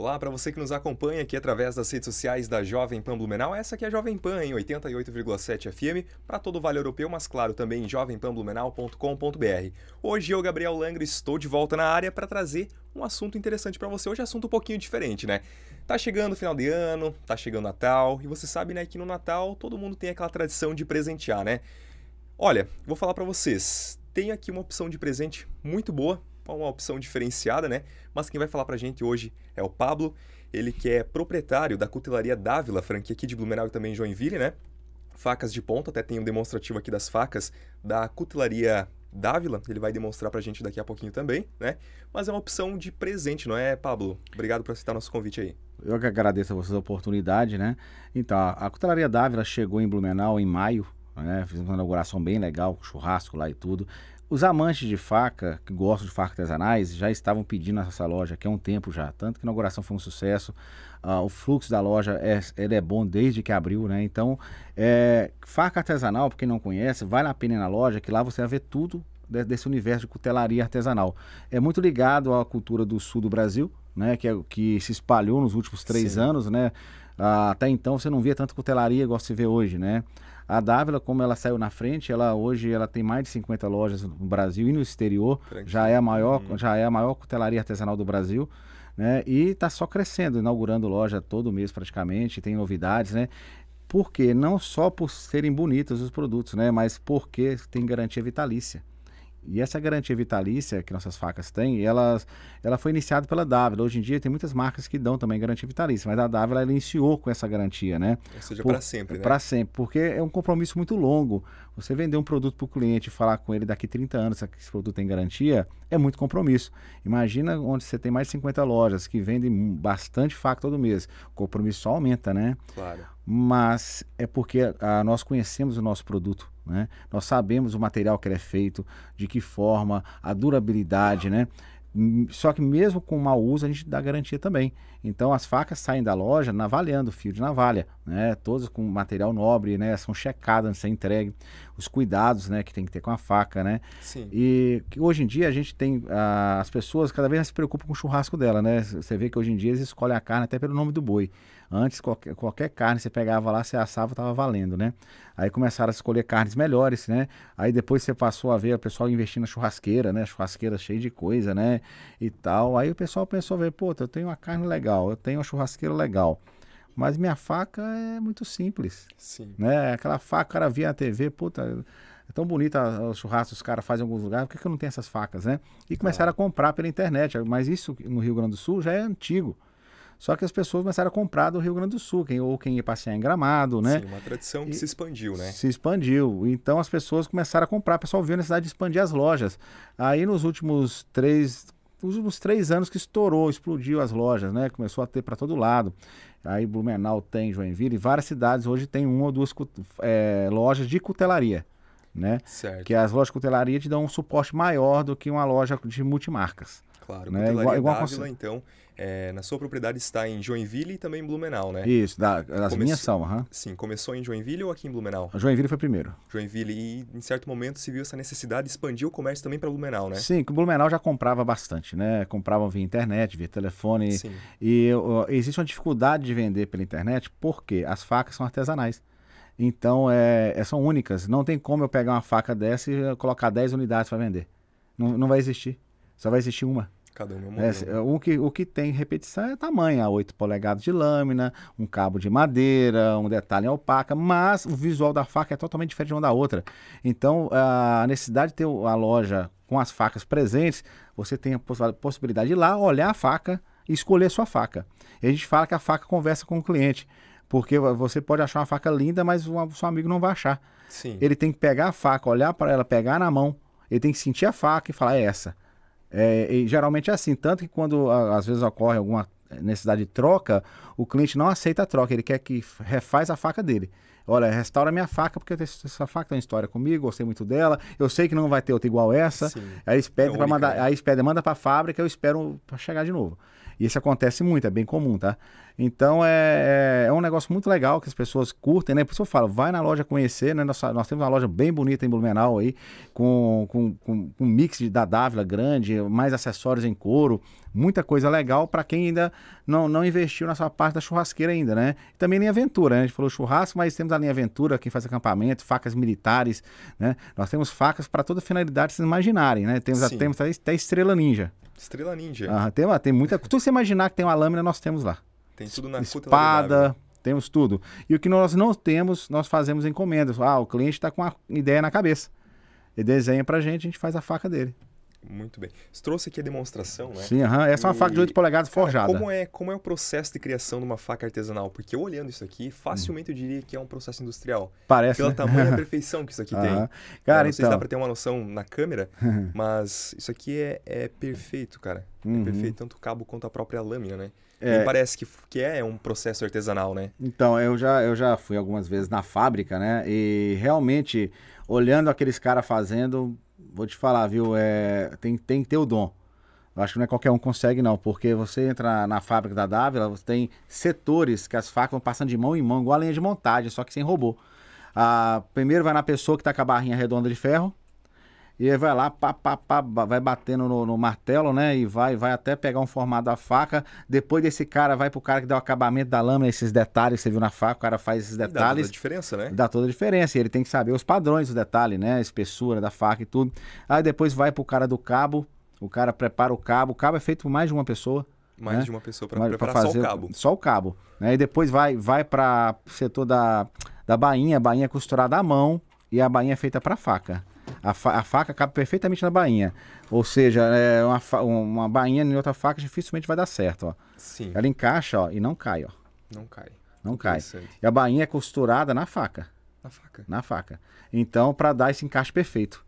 Olá para você que nos acompanha aqui através das redes sociais da Jovem Pan Blumenau. Essa aqui é a Jovem Pan em 88,7 FM para todo o Vale Europeu, mas claro também em Hoje eu, Gabriel Langre, estou de volta na área para trazer um assunto interessante para você. Hoje é assunto um pouquinho diferente, né? Tá chegando o final de ano, tá chegando Natal, e você sabe, né, que no Natal todo mundo tem aquela tradição de presentear, né? Olha, vou falar para vocês. Tem aqui uma opção de presente muito boa uma opção diferenciada, né? Mas quem vai falar para a gente hoje é o Pablo, ele que é proprietário da Cutelaria Dávila, franquia aqui de Blumenau e também Joinville, né? Facas de ponta, até tem um demonstrativo aqui das facas da Cutelaria Dávila, ele vai demonstrar pra gente daqui a pouquinho também, né? Mas é uma opção de presente, não é, Pablo? Obrigado por aceitar nosso convite aí. Eu que agradeço a vocês a oportunidade, né? Então, a Cutelaria Dávila chegou em Blumenau em maio, né? Fizemos uma inauguração bem legal, churrasco lá e tudo. Os amantes de faca, que gostam de facas artesanais, já estavam pedindo essa loja aqui há um tempo já. Tanto que a inauguração foi um sucesso. Uh, o fluxo da loja é, ele é bom desde que abriu, né? Então, é, faca artesanal, para quem não conhece, vale a pena ir na loja, que lá você vai ver tudo desse universo de cutelaria artesanal. É muito ligado à cultura do sul do Brasil, né? Que, é, que se espalhou nos últimos três Sim. anos, né? Uh, até então você não via tanto cutelaria igual se vê hoje, né? A Dávila, como ela saiu na frente, ela hoje ela tem mais de 50 lojas no Brasil e no exterior. Tranquilo. Já é a maior, hum. já é a maior cutelaria artesanal do Brasil. Né? E está só crescendo, inaugurando loja todo mês praticamente, tem novidades, né? Porque não só por serem bonitos os produtos, né? Mas porque tem garantia vitalícia. E essa garantia vitalícia que nossas facas têm, ela ela foi iniciada pela Dávila. Hoje em dia tem muitas marcas que dão também garantia vitalícia, mas a Dávila ela iniciou com essa garantia, né? Ou seja, para sempre, né? Para sempre, porque é um compromisso muito longo. Você vender um produto para o cliente e falar com ele daqui 30 anos que esse produto tem garantia, é muito compromisso. Imagina onde você tem mais de 50 lojas que vendem bastante faca todo mês. O compromisso só aumenta, né? Claro mas é porque a, ah, nós conhecemos o nosso produto, né? Nós sabemos o material que ele é feito, de que forma, a durabilidade, né? Hum, só que mesmo com mau uso, a gente dá garantia também. Então as facas saem da loja navalhando, fio de navalha, né? Todas com material nobre, né? São checadas antes de ser Os cuidados, né? Que tem que ter com a faca, né? Sim. E hoje em dia a gente tem... Ah, as pessoas cada vez mais se preocupam com o churrasco dela, né? Você vê que hoje em dia eles escolhem a carne até pelo nome do boi. Antes, qualquer, qualquer carne você pegava lá, você assava, estava valendo, né? Aí começaram a escolher carnes melhores, né? Aí depois você passou a ver o pessoal investindo na churrasqueira, né? Churrasqueira cheia de coisa, né? E tal. Aí o pessoal pensou ver, pô, eu tenho uma carne legal, eu tenho uma churrasqueira legal. Mas minha faca é muito simples. Sim. Né? Aquela faca, cara via na TV, puta, é tão bonita os churrascos os caras fazem em alguns lugares, por que, que eu não tenho essas facas, né? E começaram ah. a comprar pela internet. Mas isso no Rio Grande do Sul já é antigo. Só que as pessoas começaram a comprar do Rio Grande do Sul, quem, ou quem ia passear em Gramado, né? Sim, uma tradição que e, se expandiu, né? Se expandiu. Então as pessoas começaram a comprar, o pessoal viu a necessidade de expandir as lojas. Aí nos últimos três, nos últimos três anos que estourou, explodiu as lojas, né? Começou a ter para todo lado. Aí Blumenau tem, Joinville, e várias cidades hoje tem uma ou duas é, lojas de cutelaria, né? Certo. Que as lojas de cutelaria te dão um suporte maior do que uma loja de multimarcas. Claro, né? cutelaria igual, igual Dávila, então, é, na sua propriedade está em Joinville e também em Blumenau, né? Isso, da, as Come... minhas são, aham. Uhum. Sim, começou em Joinville ou aqui em Blumenau? Joinville foi primeiro. Joinville, e em certo momento se viu essa necessidade de expandir o comércio também para Blumenau, né? Sim, que o Blumenau já comprava bastante, né? Compravam via internet, via telefone. Sim. E uh, existe uma dificuldade de vender pela internet porque as facas são artesanais. Então, é, é, são únicas. Não tem como eu pegar uma faca dessa e colocar 10 unidades para vender. Não, não vai existir. Só vai existir uma. Cada um é um modelo. É, o, que, o que tem repetição é tamanho, a 8 polegadas de lâmina, um cabo de madeira, um detalhe em alpaca, mas o visual da faca é totalmente diferente uma da outra. Então, a necessidade de ter a loja com as facas presentes, você tem a possibilidade de ir lá olhar a faca e escolher a sua faca. E a gente fala que a faca conversa com o cliente, porque você pode achar uma faca linda, mas o seu amigo não vai achar. Sim. Ele tem que pegar a faca, olhar para ela, pegar na mão, ele tem que sentir a faca e falar: é essa. É, e geralmente é assim, tanto que quando às vezes ocorre alguma necessidade de troca, o cliente não aceita a troca, ele quer que refaz a faca dele olha, restaura minha faca, porque essa faca tem uma história comigo, gostei muito dela, eu sei que não vai ter outra igual essa. Sim. Aí eles pedem é para mandar, é. aí pedem, manda para a fábrica, eu espero para chegar de novo. E isso acontece muito, é bem comum, tá? Então é, é, é, um negócio muito legal que as pessoas curtem, né? Por isso eu falo, vai na loja conhecer, né? Nós, nós temos uma loja bem bonita em Blumenau aí, com, com, com, um mix da Dávila grande, mais acessórios em couro, muita coisa legal para quem ainda não, não investiu nessa parte da churrasqueira ainda, né? Também nem aventura, né? A gente falou churrasco, mas temos a da linha Aventura, quem faz acampamento, facas militares, né? Nós temos facas para toda finalidade, vocês imaginarem, né? Temos, a, temos até estrela ninja. Estrela ninja. Ah, tem, tem muita. Tudo que você imaginar que tem uma lâmina, nós temos lá. Tem tudo na Espada, temos tudo. E o que nós não temos, nós fazemos encomendas. Ah, o cliente está com uma ideia na cabeça. Ele desenha para gente, a gente faz a faca dele. Muito bem. Você trouxe aqui a demonstração, né? Sim, aham. essa é uma faca de 8 polegadas forjada. Cara, como é, como é o processo de criação de uma faca artesanal? Porque eu olhando isso aqui, facilmente eu diria que é um processo industrial. Parece, Pela né? tamanha perfeição que isso aqui tem. Cara, eu não sei se dá então. pra ter uma noção na câmera, mas isso aqui é, é perfeito, cara. É uhum. É perfeito tanto o cabo quanto a própria lâmina, né? É. parece que, que é um processo artesanal, né? Então, eu já, eu já fui algumas vezes na fábrica, né? E realmente, olhando aqueles caras fazendo, vou te falar, viu? É, tem, tem que ter o dom. Eu acho que não é qualquer um consegue, não, porque você entra na fábrica da Dávila, você tem setores que as facas vão passando de mão em mão, igual a linha de montagem, só que sem robô. Ah, primeiro vai na pessoa que está com a barrinha redonda de ferro, e aí vai lá, pá, pá, pá, vai batendo no, no, martelo, né? E vai, vai até pegar um formato da faca. Depois desse cara, vai pro cara que dá o acabamento da lâmina, esses detalhes que você viu na faca, o cara faz esses detalhes. Dá toda a diferença, né? Dá toda a diferença. E ele tem que saber os padrões do detalhe, né? A espessura da faca e tudo. Aí depois vai pro cara do cabo, o cara prepara o cabo. O cabo é feito por mais de uma pessoa. Mais né? de uma pessoa para preparar fazer só o cabo. Só o cabo. Né? E depois vai, vai para setor da, da bainha, a bainha é costurada à mão e a bainha é feita para faca. A, fa a faca cabe perfeitamente na bainha. Ou seja, é uma, uma bainha em outra faca dificilmente vai dar certo. Ó. Sim. Ela encaixa ó, e não cai. Ó. Não cai. Não cai. E a bainha é costurada na faca. Na faca. Na faca. Então, para dar esse encaixe perfeito.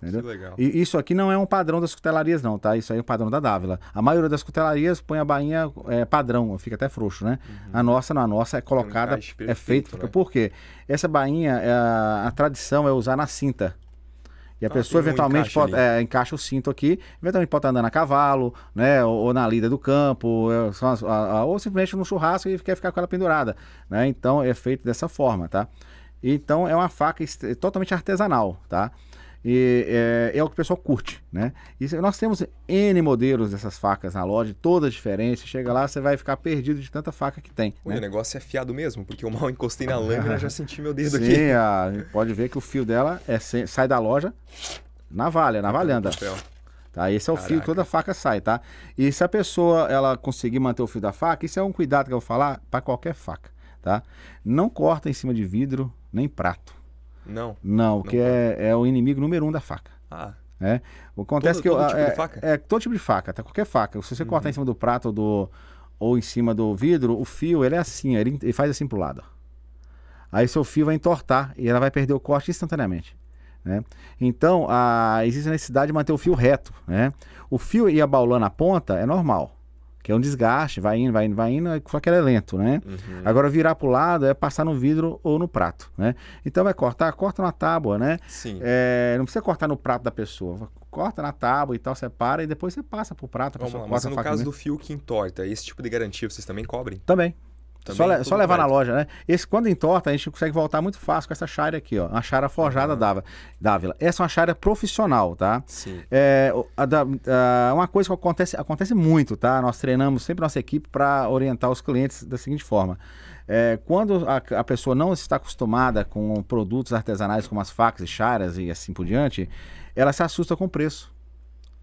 Entendeu? Que legal. E isso aqui não é um padrão das cutelarias, não, tá? Isso aí é o um padrão da Dávila. A maioria das cutelarias põe a bainha é, padrão, fica até frouxo, né? Uhum. A nossa, não, a nossa é, é colocada, um é perfeito, é feito. Né? Por quê? Essa bainha, é, a, a tradição é usar na cinta. E a tá, pessoa eventualmente encaixa, pode, é, encaixa o cinto aqui, eventualmente pode estar andando a cavalo, né? Ou, ou na lida do campo, ou, ou, é, ou simplesmente no churrasco e quer ficar com ela pendurada. Né? Então é feito dessa forma, tá? Então é uma faca totalmente artesanal, tá? E, é, é, o que o pessoal curte, né? E nós temos N modelos dessas facas na loja, todas diferentes. Chega lá, você vai ficar perdido de tanta faca que tem. Né? O né? negócio é fiado mesmo, porque eu mal encostei na lâmina e já senti meu dedo Sim, aqui. Sim, a... pode ver que o fio dela é sem... sai da loja, navalha, navalhando. Tá, esse é o Caraca. fio, toda faca sai, tá? E se a pessoa ela conseguir manter o fio da faca, isso é um cuidado que eu vou falar para qualquer faca, tá? Não corta em cima de vidro nem prato não. Não, que é, é o inimigo número um da faca. Ah. É. Acontece todo, que eu, todo tipo é, de faca? É, é, todo tipo de faca, até tá? Qualquer faca. Se você uhum. cortar em cima do prato ou, do, ou em cima do vidro, o fio ele é assim, ele, ele faz assim pro lado. Aí seu fio vai entortar e ela vai perder o corte instantaneamente. Né? Então, a, ah, existe a necessidade de manter o fio reto. Né? O fio ir abaulando a ponta é normal que é um desgaste, vai indo, vai indo, vai indo, só que ela é lento, né? Uhum. Agora virar para o lado é passar no vidro ou no prato, né? Então vai é cortar, corta na tábua, né? Sim. É, não precisa cortar no prato da pessoa, corta na tábua e tal, separa e depois você passa para o prato. Vamos lá, mas no caso do fio que entorta, esse tipo de garantia vocês também cobrem? Também, só, só levar perto. na loja, né? Esse, quando entorta, a gente consegue voltar muito fácil com essa chara aqui, ó. Uma chara forjada uhum. dava, Dávila. Essa é uma chara profissional, tá? Sim. É, a, a, uma coisa que acontece, acontece muito, tá? Nós treinamos sempre nossa equipe para orientar os clientes da seguinte forma. É, quando a, a, pessoa não está acostumada com produtos artesanais como as facas e charas e assim por diante, ela se assusta com o preço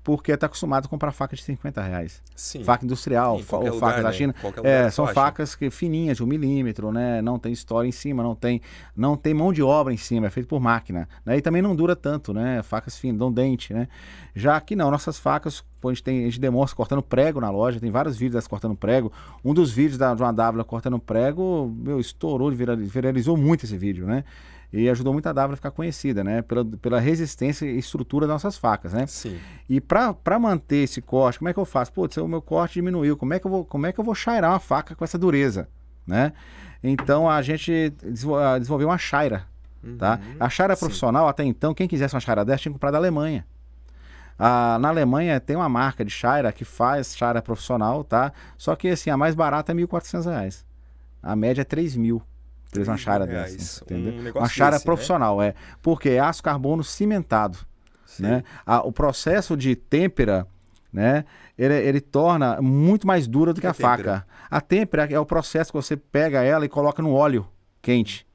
porque está acostumado a comprar faca de 50 reais. Sim. Faca industrial, fa ou faca né? da China. É, são facas que, fininhas, de um milímetro, né? Não tem história em cima, não tem, não tem mão de obra em cima, é feito por máquina. Né? E também não dura tanto, né? Facas finas, dão dente, né? Já que não, nossas facas, a gente, tem, a gente demonstra cortando prego na loja, tem vários vídeos das cortando prego. Um dos vídeos da, de uma W cortando prego, meu, estourou, viralizou muito esse vídeo, né? e ajudou muito a Davra a ficar conhecida, né? Pela, pela resistência e estrutura das nossas facas, né? Sim. E para manter esse corte, como é que eu faço? Putz, o meu corte diminuiu, como é que eu vou, como é que eu vou chairar uma faca com essa dureza, né? Então a gente ah, desenvolveu uma chaira, tá? uhum. tá? A chaira profissional, Sim. até então, quem quisesse uma chaira dessa tinha que comprar da Alemanha. Ah, na Alemanha tem uma marca de chaira que faz chaira profissional, tá? Só que assim, a mais barata é R$ 1.400. A média é R$ mil. Três uma chara dessa. Entendeu? Um uma chara desse, é. profissional, né? é. Porque é aço carbono cimentado. Né? A, o processo de têmpera né? Ele, ele, torna muito mais dura do que, que a, é a faca. A têmpera é o processo que você pega ela e coloca no óleo quente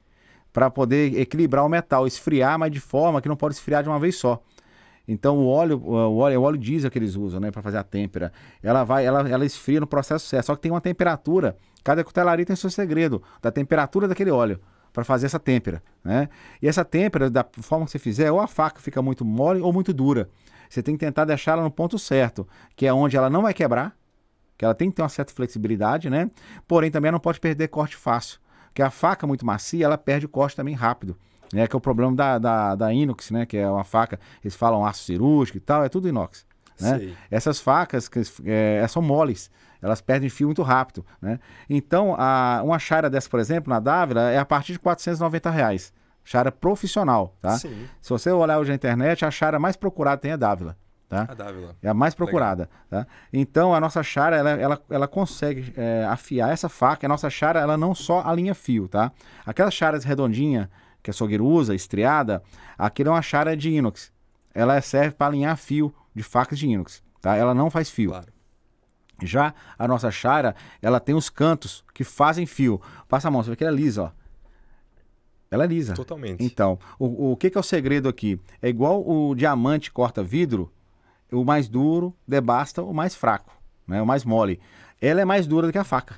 para poder equilibrar o metal, esfriar, mas de forma que não pode esfriar de uma vez só. Então o óleo, o óleo, é o óleo diesel que eles usam, né, para fazer a têmpera. Ela vai, ela, ela esfria no processo certo. Só que tem uma temperatura. Cada cutelaria tem seu segredo da temperatura daquele óleo para fazer essa têmpera, né? E essa têmpera, da forma que você fizer, ou a faca fica muito mole ou muito dura. Você tem que tentar deixar ela no ponto certo, que é onde ela não vai quebrar, que ela tem que ter uma certa flexibilidade, né? Porém, também ela não pode perder corte fácil, porque a faca muito macia, ela perde o corte também rápido né? Que é o problema da, da, da inox, né? Que é uma faca, eles falam aço cirúrgico e tal, é tudo inox. Né? Essas facas que, é, são moles, elas perdem fio muito rápido. Né? Então, a, uma chara dessa, por exemplo, na Dávila, é a partir de 490 reais. Chara profissional, tá? Sim. Se você olhar hoje na internet, a chara mais procurada tem a Dávila. Tá? A Dávila. É a mais procurada. Tá? Então, a nossa chara, ela, ela, ela consegue é, afiar essa faca. A nossa chara, ela não só alinha fio, tá? Aquelas charas redondinhas, que a sogueira usa, estriada, aquilo é uma chara de inox. Ela serve para alinhar fio de facas de inox, tá? Ela não faz fio. Claro. Já a nossa chara, ela tem os cantos que fazem fio. Passa a mão, você vê que ela é lisa, ó. Ela é lisa. Totalmente. Então, o, o que, que é o segredo aqui? É igual o diamante corta vidro, o mais duro debasta o mais fraco, né? o mais mole. Ela é mais dura do que a faca.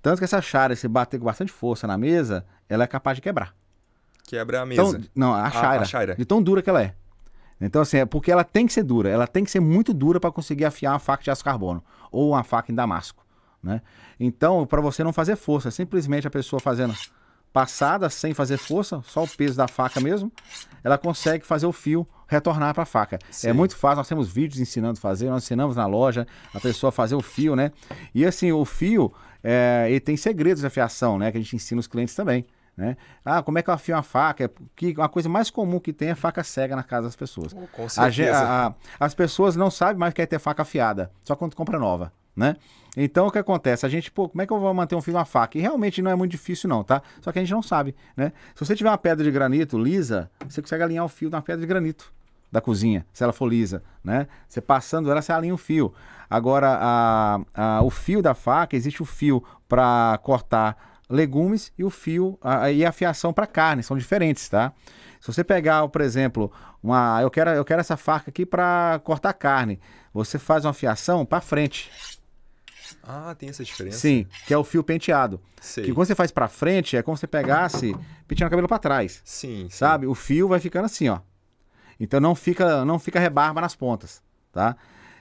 Tanto que essa chara, se bater com bastante força na mesa, ela é capaz de quebrar. Quebra a então, mesa. Tão, não, a chaira, a, a De tão dura que ela é. Então, assim, é porque ela tem que ser dura. Ela tem que ser muito dura para conseguir afiar uma faca de aço carbono ou uma faca em damasco. Né? Então, para você não fazer força, simplesmente a pessoa fazendo passada sem fazer força, só o peso da faca mesmo, ela consegue fazer o fio retornar para a faca. É Sim. É muito fácil, nós temos vídeos ensinando a fazer, nós ensinamos na loja a pessoa a fazer o fio, né? E assim, o fio, é, ele tem segredos de afiação, né? Que a gente ensina os clientes também. Né? Ah, como é que eu afio uma faca? É que a coisa mais comum que tem é faca cega na casa das pessoas. Oh, com certeza. A, a, as pessoas não sabem mais que é ter faca afiada, só quando compra nova. Né? Então o que acontece? A gente, pô, como é que eu vou manter um fio na faca? E realmente não é muito difícil, não, tá? Só que a gente não sabe, né? Se você tiver uma pedra de granito lisa, você consegue alinhar o fio na pedra de granito da cozinha, se ela for lisa, né? Você passando ela, você alinha o fio. Agora, a, a, o fio da faca, existe o fio para cortar legumes e o fio a, e a fiação para carne, são diferentes, tá? Se você pegar, por exemplo, uma eu quero eu quero essa faca aqui para cortar carne, você faz uma fiação para frente. Ah, tem essa diferença. Sim, que é o fio penteado. Sei. Que quando você faz para frente é como se você pegasse penteando o cabelo para trás. Sim, sim. Sabe? O fio vai ficando assim, ó. Então não fica não fica rebarba nas pontas, tá?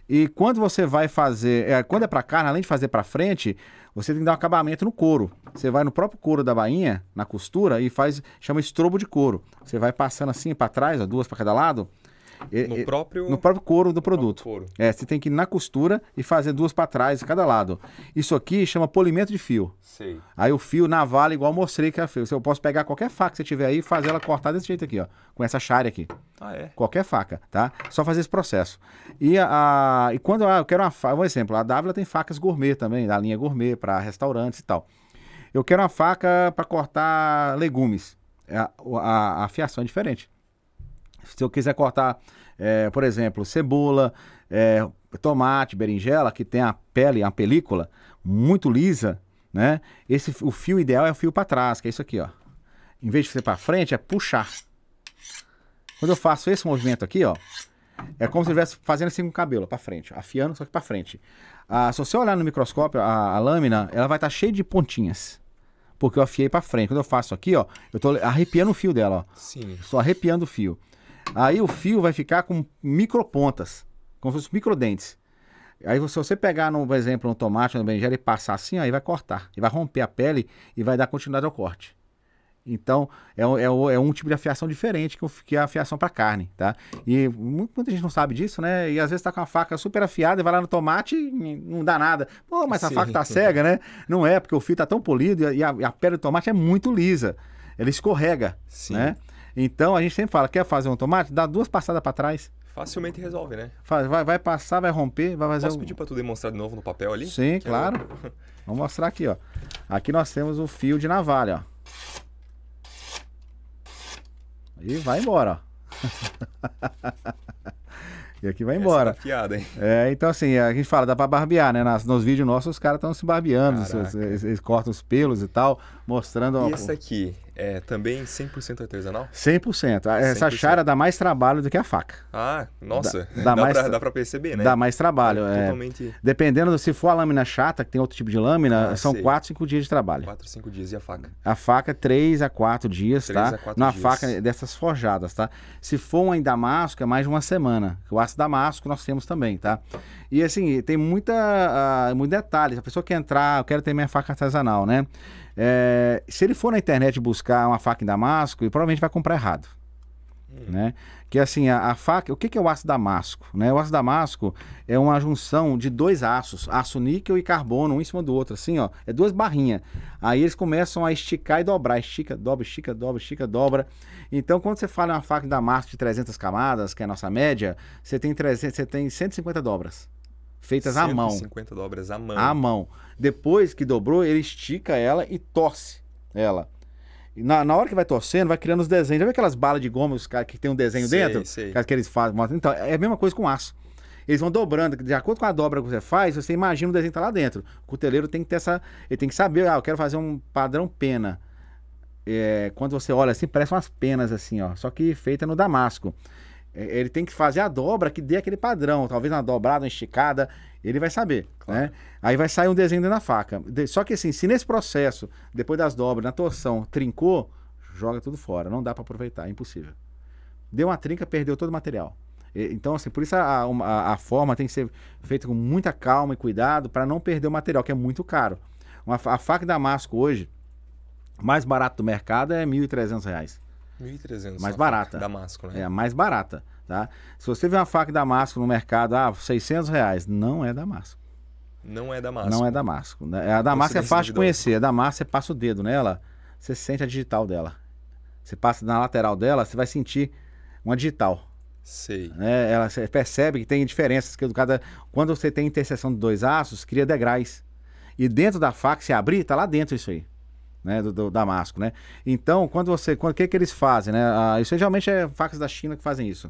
E quando você vai fazer, é, quando é para carne, além de fazer para frente, você tem que dar um acabamento no couro. Você vai no próprio couro da bainha, na costura, e faz, chama estrobo de couro. Você vai passando assim para trás, ó, duas para cada lado, no, próprio... no próprio couro do produto. Couro. É, você tem que ir na costura e fazer duas para trás de cada lado. Isso aqui chama polimento de fio. Sei. Aí o fio navalha, igual mostrei que é fio. Eu posso pegar qualquer faca que você tiver aí e fazer ela cortar desse jeito aqui, ó. Com essa chare aqui. Ah, é? Qualquer faca, tá? Só fazer esse processo. E, a, e quando ah, eu quero uma faca, um exemplo, a Dávila tem facas gourmet também, da linha gourmet, para restaurantes e tal. Eu quero uma faca para cortar legumes. É, a, a, a afiação é diferente. Se eu quiser cortar, é, por exemplo, cebola, é, tomate, berinjela, que tem a pele, a película muito lisa, né? Esse, o fio ideal é o fio para trás, que é isso aqui, ó. Em vez de ser para frente, é puxar. Quando eu faço esse movimento aqui, ó, é como se eu estivesse fazendo assim com o cabelo, para frente, afiando, só que para frente. Ah, se você olhar no microscópio, a, a lâmina, ela vai estar tá cheia de pontinhas. Porque eu afiei para frente. Quando eu faço aqui, ó, eu tô arrepiando o fio dela, ó. Sim. Estou arrepiando o fio. Aí o fio vai ficar com micropontas, como se fossem microdentes. Aí se você pegar, no, por exemplo, um tomate, uma berinjela e passar assim, aí vai cortar. E vai romper a pele e vai dar continuidade ao corte. Então, é, é, é um tipo de afiação diferente que, é a afiação para carne, tá? E muita gente não sabe disso, né? E às vezes tá com a faca super afiada e vai lá no tomate e não dá nada. Pô, mas a faca tá cega, né? Não é, porque o fio tá tão polido e a, e a pele do tomate é muito lisa. Ela escorrega, Sim. né? Então a gente sempre fala: quer fazer um tomate? Dá duas passadas para trás. Facilmente resolve, né? Vai, vai passar, vai romper, vai fazer. Posso um... pedir para tu demonstrar de novo no papel ali? Sim, que é claro. Vamos mostrar aqui, ó. Aqui nós temos o fio de navalha, ó. E vai embora, ó. E aqui vai embora. Essa tá fiada, hein? É, então assim, a gente fala, dá pra barbear, né? Nas, nos vídeos nossos, os caras estão se barbeando, eles, eles, cortam os pelos e tal, mostrando. E ó, aqui? É também 100% artesanal? 100%. Ah, essa 100%. chara dá mais trabalho do que a faca. Ah, nossa. Dá, dá, dá mais, pra, dá pra perceber, né? Dá mais trabalho. É, é, totalmente... Dependendo, se for a lâmina chata, que tem outro tipo de lâmina, ah, são 4, 5 dias de trabalho. 4, 5 dias. E a faca? A faca, 3 a 4 dias, 3 tá? A 4 Na dias. faca é dessas forjadas, tá? Se for uma em damasco, é mais de uma semana. O aço damasco nós temos também, tá? E assim, tem muita, uh, muito detalhe. A pessoa quer entrar, eu quero ter minha faca artesanal, né? É, se ele for na internet buscar uma faca em damasco, ele provavelmente vai comprar errado. Hum. Né? Que assim, a, a, faca, o que, que é o aço damasco? Né? O aço damasco é uma junção de dois aços, aço níquel e carbono, um em cima do outro, assim, ó, é duas barrinhas. Aí eles começam a esticar e dobrar, estica, dobra, estica, dobra, estica, dobra. Então, quando você fala em uma faca em damasco de 300 camadas, que é a nossa média, você tem 300, você tem 150 dobras feitas à mão. 150 dobras à mão. À mão. Depois que dobrou, ele estica ela e torce ela. Na, na, hora que vai torcendo, vai criando os desenhos. Já vê aquelas balas de goma os caras que tem um desenho sei, dentro? Sei. Que eles fazem. Então, é a mesma coisa com aço. Eles vão dobrando, de acordo com a dobra que você faz, você imagina o desenho que tá lá dentro. O cuteleiro tem que ter essa. Ele tem que saber, ah, eu quero fazer um padrão pena. É, quando você olha assim, parece umas penas assim, ó. Só que feita no Damasco. É, ele tem que fazer a dobra que dê aquele padrão, talvez uma dobrada, uma esticada ele vai saber. Né? Claro. Né? Aí vai sair um desenho na faca. Só que assim, se nesse processo, depois das dobras, na torção, trincou, joga tudo fora. Não dá para aproveitar, é impossível. Deu uma trinca, perdeu todo o material. Então, assim, por isso a, a, a, forma tem que ser feita com muita calma e cuidado para não perder o material, que é muito caro. Uma, a faca Damasco hoje, mais barata do mercado é R$ 1.300. 1.300. Mais barata. Damasco, né? É, mais barata. Tá? Se você vê uma faca Damasco no mercado, ah, 600 reais, não é Damasco. Não é Damasco. Não é Damasco. Né? A Damasco é fácil de conhecer. A Damasco, você passa o dedo nela, você sente a digital dela. Você passa na lateral dela, você vai sentir uma digital. Sei. É, ela percebe que tem diferenças. que cada, Quando você tem interseção de dois aços, cria degraus. E dentro da faca, se abrir, tá lá dentro isso aí né, do, do, Damasco, né? Então, quando você, quando que que eles fazem, né? Ah, isso geralmente é facas da China que fazem isso.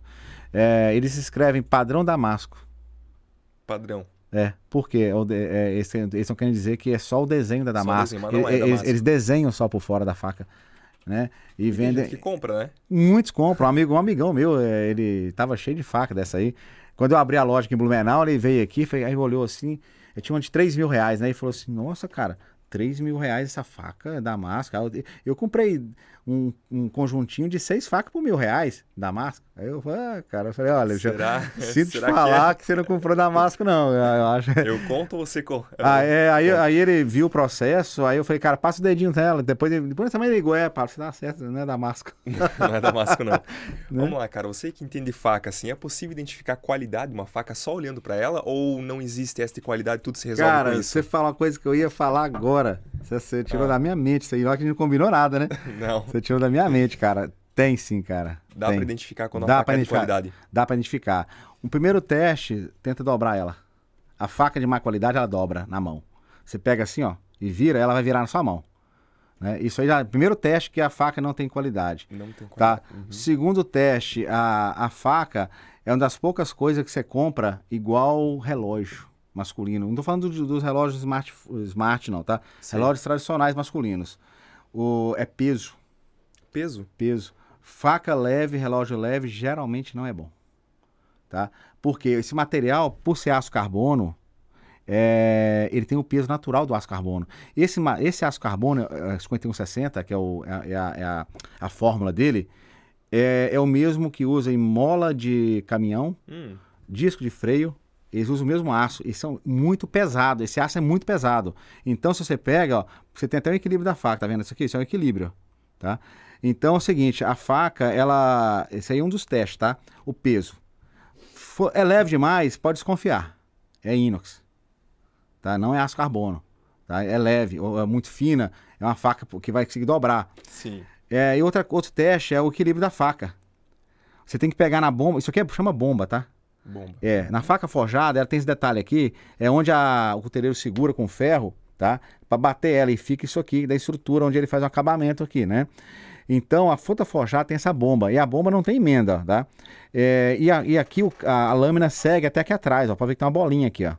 É, eles escrevem padrão Damasco. Padrão. É, porque é, é, eles, eles querendo dizer que é só o desenho da Damasco. Desenho, não é Damasco. Eles, desenham só por fora da faca, né? E, e vendem. que compra, né? Muitos compram. Um amigo, um amigão meu, é, ele tava cheio de faca dessa aí. Quando eu abri a loja aqui em Blumenau, ele veio aqui, aí olhou assim, eu tinha uma de 3 mil reais, né? E falou assim, nossa, cara, 3 mil reais essa faca da máscara. Eu comprei um, um conjuntinho de seis facas por mil reais da máscara. Aí eu falei, ah, cara, eu falei, olha, se será? já sinto será te falar que, é? que, você não comprou Damasco, não. Eu, acho. eu conto ou você conta? Ah, é, aí, aí ele viu o processo, aí eu falei, cara, passa o dedinho nela. Depois, depois também ligou, é, para se dá certo, não é Damasco. não é Damasco, não. não. Vamos né? lá, cara, você que entende faca, assim, é possível identificar a qualidade de uma faca só olhando para ela ou não existe essa qualidade, tudo se resolve cara, você fala uma coisa que eu ia falar agora. Você, você tirou ah. da minha mente, isso aí, lá é que a gente não combinou nada, né? Não. Você tirou da minha mente, cara. Tem sim, cara. Dá para identificar quando a Dá faca é de qualidade. Dá para identificar. O primeiro teste, tenta dobrar ela. A faca de má qualidade, ela dobra na mão. Você pega assim, ó, e vira, ela vai virar na sua mão. Né? Isso aí é o primeiro teste que a faca não tem qualidade. Não tem tá? qualidade. Tá? Uhum. Segundo teste, a, a faca é uma das poucas coisas que você compra igual relógio masculino. Não estou falando do, dos relógios smart, smart não, tá? Sim. Relógios tradicionais masculinos. O, é peso. Peso? Peso. Faca leve, relógio leve, geralmente não é bom. Tá? Porque esse material, por ser aço carbono, é, ele tem o peso natural do aço carbono. Esse, esse aço carbono, 5160, é, é, que é, o, é, é, a, é a, a, fórmula dele, é, o mesmo que usa em mola de caminhão, hum. disco de freio. Eles usam o mesmo aço e são muito pesados. Esse aço é muito pesado. Então, se você pega, ó, você tem até o equilíbrio da faca, tá vendo isso aqui? Isso é um equilíbrio, tá? Então é o seguinte, a faca, ela. Esse aí é um dos testes, tá? O peso. For, é leve demais, pode desconfiar. É inox. Tá? Não é aço carbono. Tá? É leve, ou é muito fina, é uma faca que vai conseguir dobrar. Sim. É, e outra, outro teste é o equilíbrio da faca. Você tem que pegar na bomba. Isso aqui é, chama bomba, tá? Bomba. É, na faca forjada, ela tem esse detalhe aqui, é onde a, o cutereiro segura com ferro, tá? Para bater ela e fica isso aqui da estrutura onde ele faz o um acabamento aqui, né? Então a fruta forjada tem essa bomba. E a bomba não tem emenda, tá? É, e, a, e, aqui o, a, a, lâmina segue até aqui atrás, ó. Para ver que tem uma bolinha aqui, ó.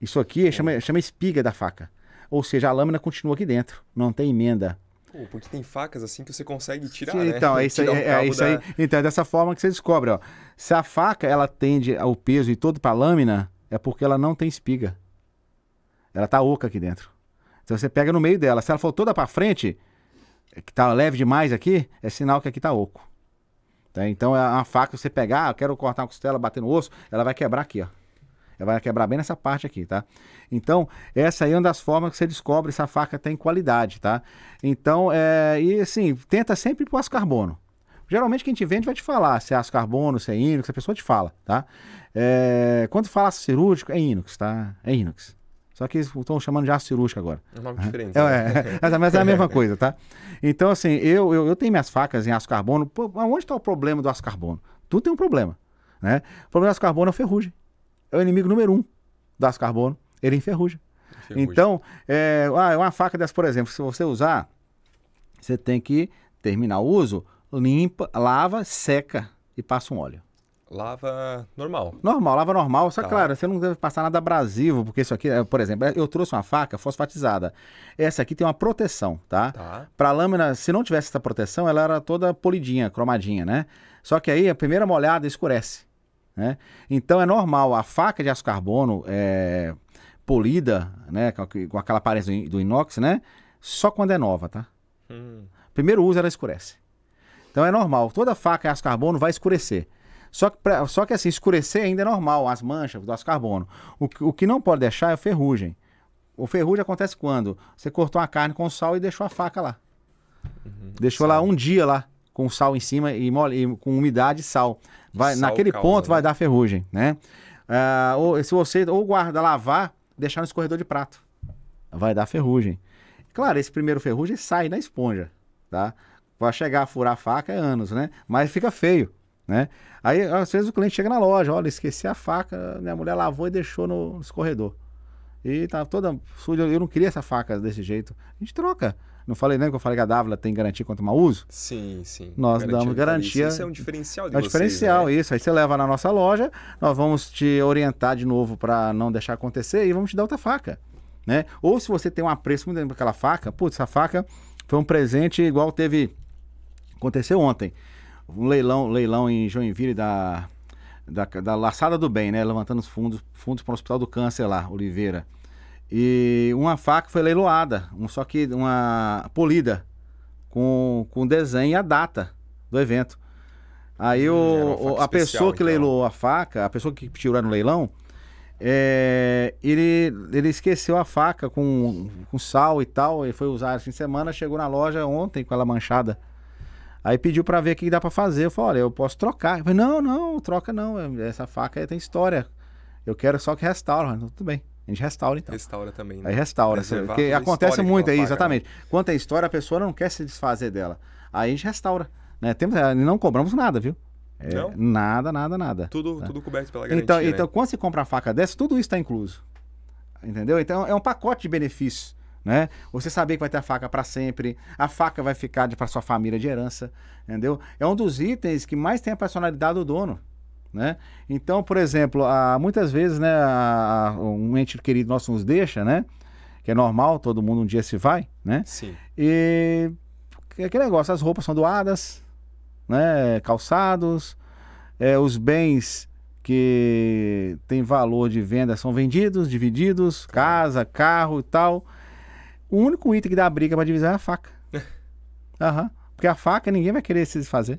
Isso aqui chama, chama espiga da faca. Ou seja, a lâmina continua aqui dentro. Não tem emenda. Pô, porque tem facas assim que você consegue tirar, Sim, né? então, É isso, aí, um é isso da... aí. Então, é dessa forma que você descobre, ó. Se a faca, ela tende ao peso e todo para a lâmina, é porque ela não tem espiga. Ela tá oca aqui dentro. Então, você pega no meio dela. Se ela for toda para frente, é que tá leve demais aqui, é sinal que aqui tá oco. Tá? Então é uma faca você pegar, ah, eu quero cortar uma costela, bater no osso, ela vai quebrar aqui, ó. Ela vai quebrar bem nessa parte aqui, tá? Então, essa aí é uma das formas que você descobre se a faca tem qualidade, tá? Então, é... e assim, tenta sempre pro aço carbono. Geralmente quem te vende vai te falar se é aço carbono, se é inox, a pessoa te fala, tá? É... Quando fala cirúrgico, é inox, tá? É inox. Só que estão chamando de aço cirúrgico agora. É um nome diferente. É, né? é, é, mas é a mesma coisa, tá? Então, assim, eu, eu, eu tenho minhas facas em aço carbono. Pô, onde está o problema do aço carbono? Tudo tem um problema, né? O problema do aço carbono é a ferrugem. É o inimigo número um do aço carbono. Ele enferruja. enferruja. Então, é, ah, uma faca dessa, por exemplo, se você usar, você tem que terminar o uso, limpa, lava, seca e passa um óleo. Lava normal. Normal, lava normal. Só tá. claro, você não deve passar nada abrasivo, porque isso aqui, é, por exemplo, eu trouxe uma faca fosfatizada. Essa aqui tem uma proteção, tá? tá. Para lâmina, se não tivesse essa proteção, ela era toda polidinha, cromadinha, né? Só que aí a primeira molhada escurece, né? Então é normal. A faca de aço carbono é polida, né? Com aquela aparência do inox, né? Só quando é nova, tá? Hum. Primeiro uso, ela escurece. Então é normal. Toda faca de aço carbono vai escurecer. Só que, pra, só que assim, escurecer ainda é normal, as manchas do aço carbono. O, o que não pode deixar é ferrugem. O ferrugem acontece quando você cortou a carne com sal e deixou a faca lá. Uhum, deixou sal. lá um dia lá, com sal em cima e, mole, e com umidade e sal. Vai, sal naquele ponto né? vai dar ferrugem, né? Uh, ou, se você ou guarda, lavar, deixar no escorredor de prato. Vai dar ferrugem. Claro, esse primeiro ferrugem sai na esponja, tá? vai chegar a furar a faca é anos, né? Mas fica feio né? Aí, às vezes, o cliente chega na loja, olha, esqueci a faca, minha né? mulher lavou e deixou no, escorredor E tá toda suja, eu não queria essa faca desse jeito. A gente troca. Não falei, nem né, que eu falei que a Dávila tem garantia quanto mau uso? Sim, sim. Nós garantia damos garantia. Isso, é um diferencial de É um vocês, diferencial, né? isso. Aí você leva na nossa loja, nós vamos te orientar de novo para não deixar acontecer e vamos te dar outra faca, né? Ou se você tem um apreço muito dentro aquela faca, putz, essa faca foi um presente igual teve... Aconteceu ontem um leilão, leilão em Joinville da, da, da Laçada do Bem, né? Levantando os fundos, fundos para o Hospital do Câncer lá, Oliveira. E uma faca foi leiloada, um, só que uma polida, com, com desenho e a data do evento. Aí hum, o, a especial, pessoa que então. leiloou a faca, a pessoa que tirou no leilão, é, ele, ele esqueceu a faca com, com sal e tal, e foi usar essa assim, semana, chegou na loja ontem com ela manchada. Aí pediu para ver o que dá para fazer. Eu falei, olha, eu posso trocar. Eu falei, não, não, troca não. Essa faca aí tem história. Eu quero só que restaure. tudo bem. A gente restaura então. Restaura também. Né? Aí restaura. Porque acontece muito aí, né? exatamente. Né? Quanto história, a pessoa não quer se desfazer dela. Aí a gente restaura. Né? Temos, eh, não cobramos nada, viu? É, não? Nada, nada, nada. Tudo, tá? tudo coberto pela então, garantia. Então, né? então, quando você compra a faca dessa, tudo isso está incluso. Entendeu? Então, é um pacote de benefícios né? Você saber que vai ter a faca para sempre, a faca vai ficar para sua família de herança, entendeu? É um dos itens que mais tem a personalidade do dono. Né? Então, por exemplo, muitas vezes né, a, um ente querido nosso nos deixa, né? Que é normal, todo mundo um dia se vai, né? Sim. E é aquele negócio, as roupas são doadas, né? Calçados, é, os bens que têm valor de venda são vendidos, divididos, casa, carro e tal. O único item que dá briga pra divisão é a faca. Aham. uhum. Porque a faca ninguém vai querer se desfazer.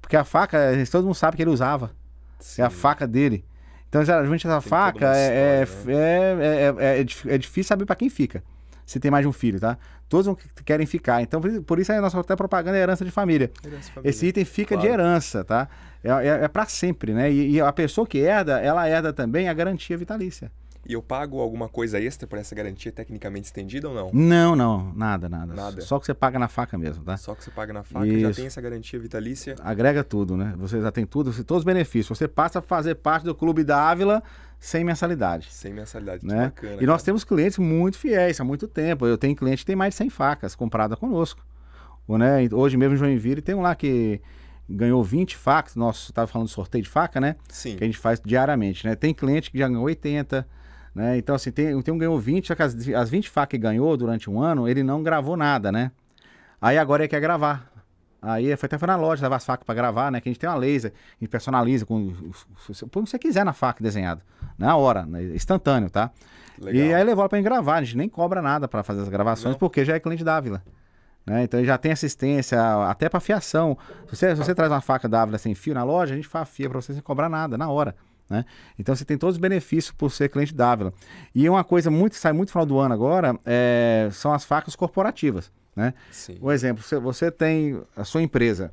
Porque a faca, eh, todo mundo sabe que ele usava. Sim. É a faca dele. Então, geralmente, essa tem faca é, é, história, é, né? é, é, é, é, é difícil saber para quem fica. Se tem mais de um filho, tá? Todos querem ficar. Então, por isso a nossa até propaganda é herança de família. Herança família. Esse item fica claro. de herança, tá? É, é, para sempre, né? E, e, a pessoa que herda, ela herda também a garantia vitalícia. E eu pago alguma coisa extra por essa garantia tecnicamente estendida ou não? Não, não, nada, nada. nada. Só que você paga na faca mesmo, tá? Só que você paga na faca, Isso. já tem essa garantia vitalícia. Agrega tudo, né? Você já tem tudo, todos os benefícios. Você passa a fazer parte do Clube da Ávila sem mensalidade. Sem mensalidade, né? Bacana, e nós temos clientes muito fiéis há muito tempo. Eu tenho cliente que tem mais de 100 facas comprada conosco. né? Hoje mesmo em Joinville tem um lá que ganhou 20 facas. Nossa, estava falando de sorteio de faca, né? Sim. Que a gente faz diariamente, né? Tem cliente que já ganhou 80 né? Então, assim, tem, tem um ganhou 20, só que as, as 20 facas que ganhou durante um ano, ele não gravou nada, né? Aí agora ele quer gravar. Aí foi até foi na loja, levar as facas para gravar, né? Que a gente tem uma laser, a gente personaliza com o que você quiser na faca desenhado. Na hora, né? instantâneo, tá? Legal. E aí levou para gravar, a gente nem cobra nada para fazer as gravações, Legal. porque já é cliente da Ávila. Né? Então já tem assistência, até para fiação. Se você, se você traz uma faca da Ávila sem fio na loja, a gente faz fia para você sem cobrar nada, na hora. Né? Então você tem todos os benefícios por ser cliente da Avila. E uma coisa muito sai muito no final do ano agora é, são as facas corporativas. Né? Sim. Um exemplo, você, você, tem a sua empresa,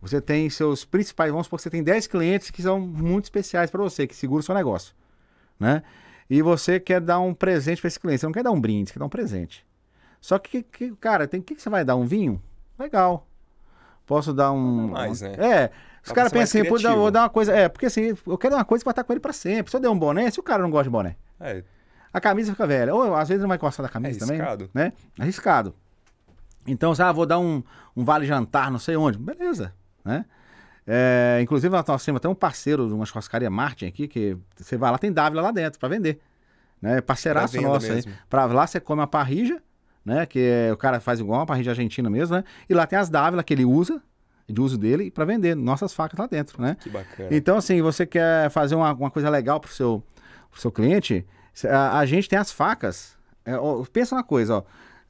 você tem seus principais, vamos supor que você tem 10 clientes que são muito especiais para você, que seguram o seu negócio. Né? E você quer dar um presente para esse cliente. Você não quer dar um brinde, você quer dar um presente. Só que, que cara, tem que, que você vai dar? Um vinho? Legal. Posso dar um. Mais, um... né? É. Os caras pensam assim, pô, vou dar uma coisa. É, porque assim, eu quero uma coisa pra estar com ele pra sempre. Se eu der um boné, se o cara não gosta de boné. É. A camisa fica velha. Ou às vezes não vai gostar da camisa é também. Arriscado. Né? Arriscado. Então, ah, vou dar um, um vale jantar, não sei onde. Beleza, né? É, inclusive, nós, temos até um parceiro de uma churrascaria Martin aqui, que você vai lá, tem Dávila lá dentro para vender. Né? Parceiraço nosso aí. Pra lá você come uma parrija, né? Que é, o cara faz igual uma parrija argentina mesmo, né? E lá tem as Dávila que ele usa, de uso dele para vender nossas facas lá dentro, né? Que bacana. Então, assim, você quer fazer uma, uma coisa legal para o seu, seu cliente, a, a, gente tem as facas. É, ó, pensa uma coisa, ó.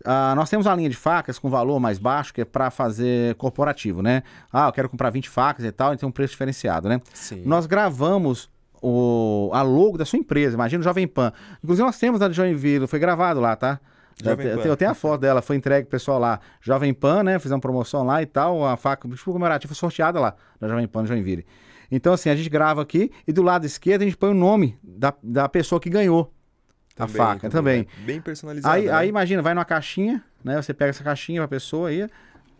Uh, nós temos a linha de facas com valor mais baixo, que é para fazer corporativo, né? Ah, eu quero comprar 20 facas e tal, então um preço diferenciado, né? Sim. Nós gravamos o, a logo da sua empresa, imagina o Jovem Pan. Inclusive, nós temos a de Joinville, foi gravado lá, tá? Jovem Pan. Eu tenho a foto dela, foi entregue pessoal lá. Jovem Pan, né? Fizemos promoção lá e tal. A faca, tipo, comemorativa sorteada lá, na Jovem Pan, Joinville. Então, assim, a gente grava aqui e do lado esquerdo a gente põe o nome da, da pessoa que ganhou a faca também. também. É bem personalizada. Aí, né? aí, imagina, vai numa caixinha, né? Você pega essa caixinha pra pessoa aí,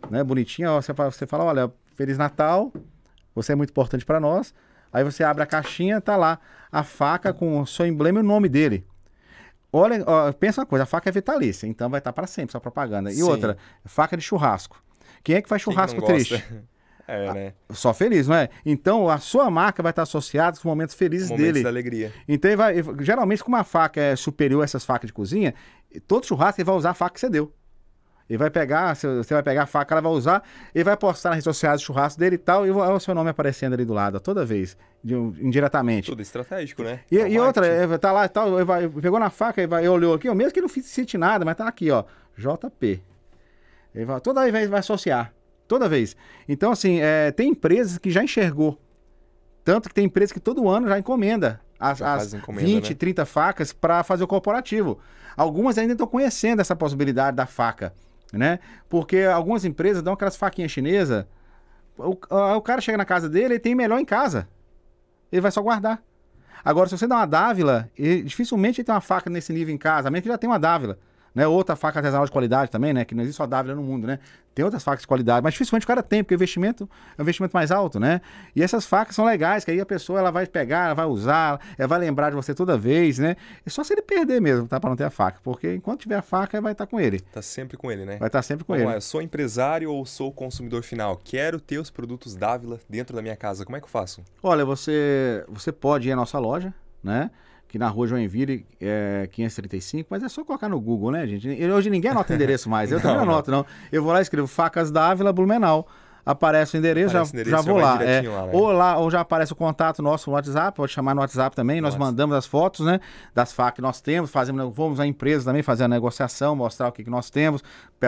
né? Bonitinha, você, você fala, olha, Feliz Natal, você é muito importante para nós. Aí você abre a caixinha, tá lá a faca com o seu emblema e o nome dele. Olha, ó, pensa uma coisa, a faca é vitalícia, então vai estar tá para sempre só propaganda. E Sim. outra, faca de churrasco. Quem é que faz churrasco triste? É, ah, né? Só feliz, não é? Então a sua marca vai estar tá associada com os momentos felizes momentos dele. da alegria. Então vai, geralmente, como a faca é superior a essas facas de cozinha, todo churrasco ele vai usar a faca que você deu. Ele vai pegar, você vai pegar a faca, ela vai usar, ele vai postar nas redes sociais o churrasco dele e tal, e o é seu nome aparecendo ali do lado, toda vez, de, indiretamente. Tudo estratégico, né? E, tá e outra, é, tá lá e tal, ele vai, pegou na faca, ele, vai, ele olhou aqui, ó, mesmo que não sente nada, mas tá aqui, ó, JP. Ele vai, toda vez vai, associar, toda vez. Então, assim, é, tem empresas que já enxergou, tanto que tem empresas que todo ano já encomenda as, as encomenda, 20, né? 30 facas para fazer o corporativo. Algumas ainda estão conhecendo essa possibilidade da faca né? Porque algumas empresas dão aquelas faquinhas chinesas, o, ah, o cara chega na casa dele e tem melhor em casa. Ele vai só guardar. Agora, se você dá uma dávila, ele, dificilmente ele tem uma faca nesse nível em casa, a menos que já tem uma dávila. Né? Outra faca artesanal de qualidade também, né? Que não existe só Dávila no mundo, né? Tem outras facas de qualidade, mas dificilmente o cara tem, porque o investimento é um investimento mais alto, né? E essas facas são legais, que aí a pessoa ela vai pegar, ela vai usar, ela vai lembrar de você toda vez, né? É só se ele perder mesmo, tá? Para não ter a faca, porque enquanto tiver a faca, vai estar tá com ele. Tá sempre com ele, né? Vai estar tá sempre com Vamos ele. Lá, eu sou empresário ou sou consumidor final? Quero ter os produtos Dávila dentro da minha casa. Como é que eu faço? Olha, você, você pode ir à nossa loja, né? que na rua Joinville é 535, mas é só colocar no Google, né, gente? Hoje ninguém anota endereço mais, eu não, também não anoto, não. Eu vou lá e escrevo Facas da Ávila Blumenau aparece o endereço, aparece já, endereço, já vou lá. É, lá né? Ou lá, ou já aparece o contato nosso no WhatsApp, pode chamar no WhatsApp também. Nossa. Nós mandamos as fotos, né? Das facas que nós temos, fazemos, né, vamos à empresa também fazer a negociação, mostrar o que, que nós temos,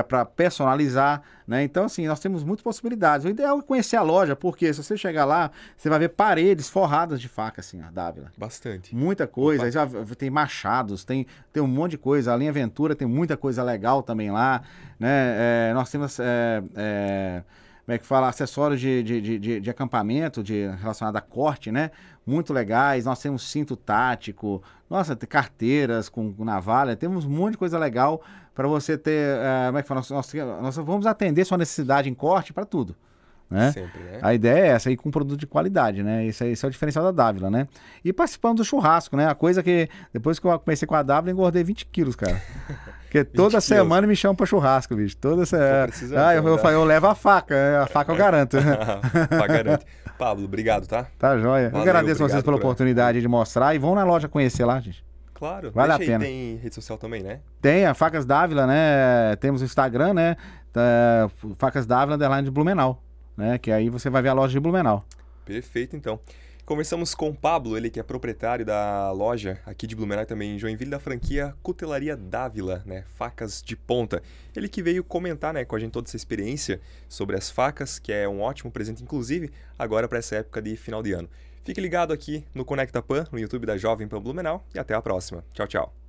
para personalizar, né? Então, assim, nós temos muitas possibilidades. O ideal é conhecer a loja, porque se você chegar lá, você vai ver paredes forradas de faca, assim, a Dávila. Bastante. Muita coisa. já tem machados, tem, tem um monte de coisa. A linha Aventura tem muita coisa legal também lá, né? É, nós temos. É, é como é que fala, acessórios de, de, de, de, acampamento de, relacionado a corte, né? Muito legais. Nós temos cinto tático, nossa, carteiras com, com navalha, temos um monte de coisa legal para você ter. Uh, como é que fala? Nós, nós, nós vamos atender sua necessidade em corte para tudo. Né? Sempre, né? A ideia é essa, aí com um produto de qualidade, né? Esse, é, esse é o diferencial da Dávila, né? E participando do churrasco, né? A coisa que, depois que eu comecei com a Dávila, engordei 20 quilos, cara. Porque toda semana me chamam pra churrasco, bicho. Toda semana. É, ah, eu, eu, tá? eu, levo a faca, né? a faca eu garanto. faca garanto. Pablo, obrigado, tá? Tá joia. Valeu, eu agradeço vocês pela por... oportunidade de mostrar e vão na loja conhecer lá, gente. Claro, vale a pena. tem rede social também, né? Tem, a Facas Dávila, né? Temos o Instagram, né? Tá, Facas Dávila, underline de Blumenau né? Que aí você vai ver a loja de Blumenau. Perfeito, então. Conversamos com o Pablo, ele que é proprietário da loja aqui de Blumenau também em Joinville, da franquia Cutelaria Dávila, né? Facas de ponta. Ele que veio comentar né, com a gente toda essa experiência sobre as facas, que é um ótimo presente, inclusive, agora para essa época de final de ano. Fique ligado aqui no Conecta Pan, no YouTube da Jovem Pan Blumenau, e até a próxima. Tchau, tchau.